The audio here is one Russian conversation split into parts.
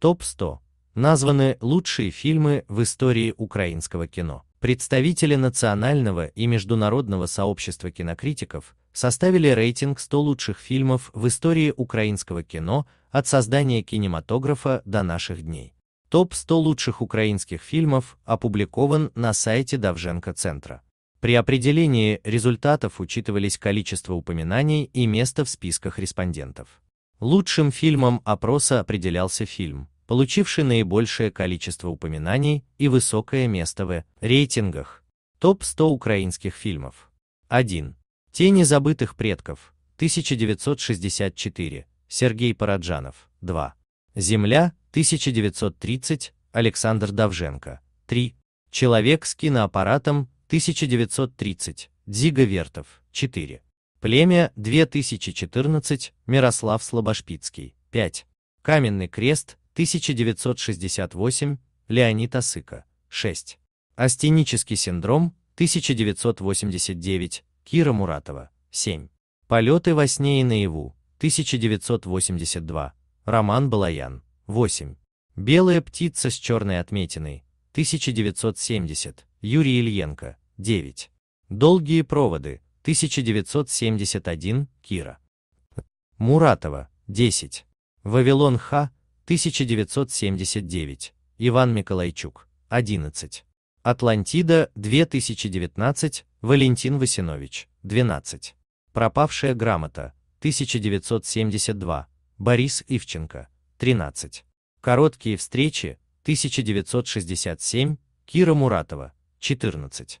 Топ-100. Названы лучшие фильмы в истории украинского кино. Представители национального и международного сообщества кинокритиков составили рейтинг 100 лучших фильмов в истории украинского кино от создания кинематографа до наших дней. Топ-100 лучших украинских фильмов опубликован на сайте Давженко-центра. При определении результатов учитывались количество упоминаний и место в списках респондентов. Лучшим фильмом опроса определялся фильм, получивший наибольшее количество упоминаний и высокое место в рейтингах. Топ-100 украинских фильмов. 1. Тени забытых предков, 1964, Сергей Параджанов. 2. Земля, 1930, Александр Давженко. 3. Человек с киноаппаратом, 1930, Дзига Вертов. 4. Племя 2014, Мирослав Слобошпицкий, 5. Каменный крест 1968, Леонид Осыка, 6. Астенический синдром 1989, Кира Муратова, 7. Полеты во сне и наяву 1982, Роман Балаян, 8. Белая птица с черной отметиной 1970, Юрий Ильенко, 9. Долгие проводы 1971, Кира. Муратова, 10. Вавилон Х, 1979, Иван Миколайчук, 11. Атлантида, 2019, Валентин Васинович, 12. Пропавшая грамота, 1972, Борис Ивченко, 13. Короткие встречи, 1967, Кира Муратова, 14.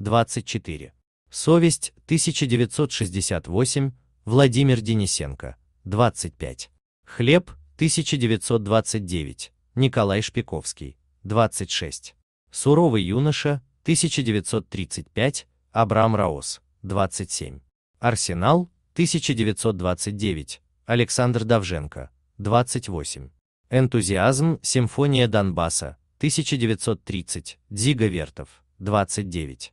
24. Совесть, 1968, Владимир Денисенко, 25. Хлеб, 1929, Николай Шпиковский, 26. Суровый юноша, 1935, Абрам Раос, 27. Арсенал, 1929, Александр Давженко, 28. Энтузиазм, симфония Донбасса, 1930, Дзига Вертов, 29.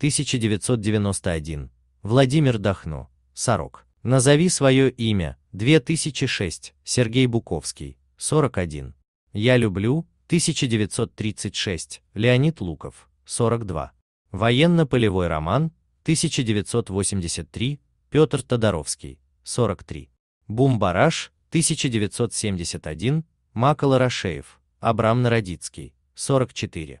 1991, Владимир Дахно Сорок. Назови свое имя, 2006, Сергей Буковский, 41. Я люблю, 1936, Леонид Луков, 42. Военно-полевой роман, 1983, Петр Тодоровский, 43. Бумбараш, 1971, Макала Рашеев, Абрам Народицкий, 44.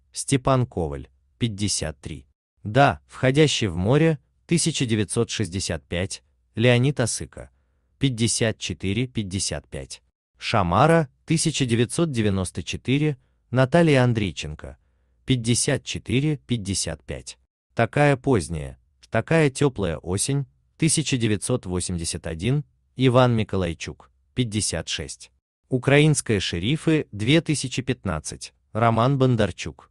Степан Коваль, 53. Да, входящий в море, 1965, Леонид Осыка, 54-55. Шамара, 1994, Наталья Андрейченко, 54-55. Такая поздняя, такая теплая осень, 1981, Иван Миколайчук, 56. Украинские шерифы, 2015, Роман Бондарчук,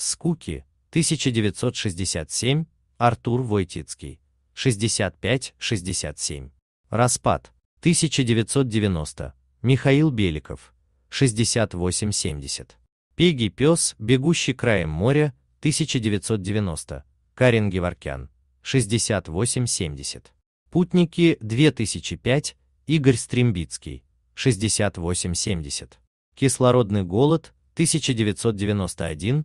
Скуки, 1967, Артур Войтицкий, 65-67. Распад, 1990, Михаил Беликов, 68-70. Пеги пес, бегущий краем моря, 1990, Карин Геворкян, 68-70. Путники, 2005, Игорь Стрембицкий, 68-70. Кислородный голод, 1991,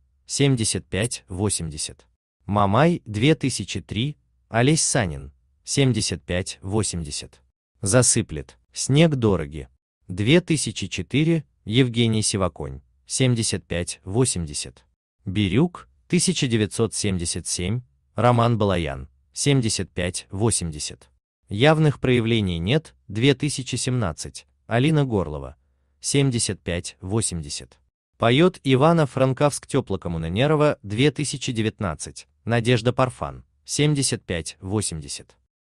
75-80. Мамай 2003, Олесь Санин 75-80. Засыплет. Снег дороги. 2004, Евгений Сиваконь 75-80. Бирюк 1977, Роман Балаян 75-80. Явных проявлений нет 2017, Алина Горлова 75-80. Поет Ивана Франковск Теплокоммуненерова 2019, Надежда Парфан, 75-80.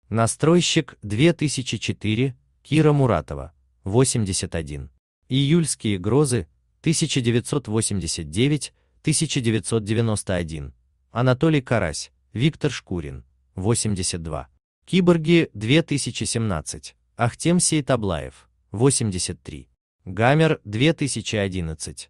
Настройщик 2004, Кира Муратова, 81. Июльские грозы 1989-1991. Анатолий Карась, Виктор Шкурин, 82. Киборги 2017, Ахтем Сейтаблаев, 83. Гамер 2011,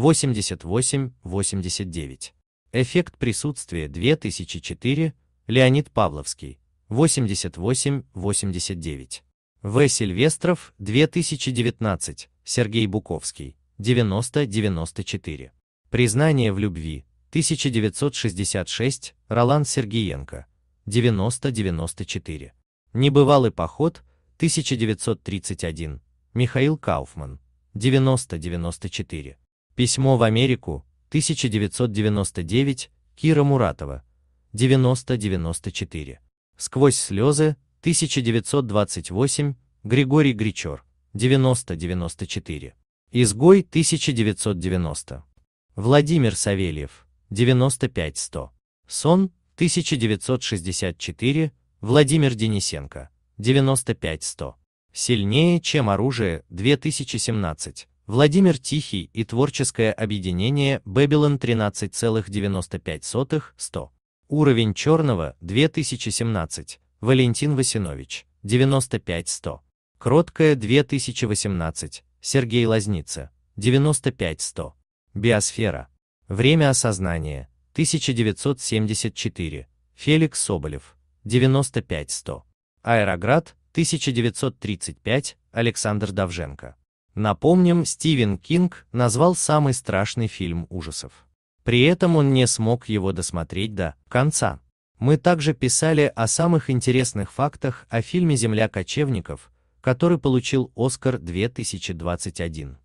88-89. Эффект присутствия 2004, Леонид Павловский, 88-89. В. Сильвестров, 2019, Сергей Буковский, 90-94. Признание в любви, 1966, Ролан Сергиенко, 90-94. Небывалый поход, 1931, Михаил Кауфман, 90-94. Письмо в Америку, 1999, Кира Муратова, 90 Сквозь слезы, 1928, Григорий Гречор, 90 Изгой, 1990. Владимир Савельев, 95-100. Сон, 1964, Владимир Денисенко, 95-100. Сильнее, чем оружие, 2017. Владимир Тихий и творческое объединение Babylon 13,95-100. Уровень черного 2017. Валентин Васинович 95-100. Кроткое 2018. Сергей Лазница 95-100. Биосфера. Время осознания 1974. Феликс Соболев 95-100. Аэроград 1935. Александр Давженко Напомним, Стивен Кинг назвал самый страшный фильм ужасов. При этом он не смог его досмотреть до конца. Мы также писали о самых интересных фактах о фильме «Земля кочевников», который получил Оскар 2021.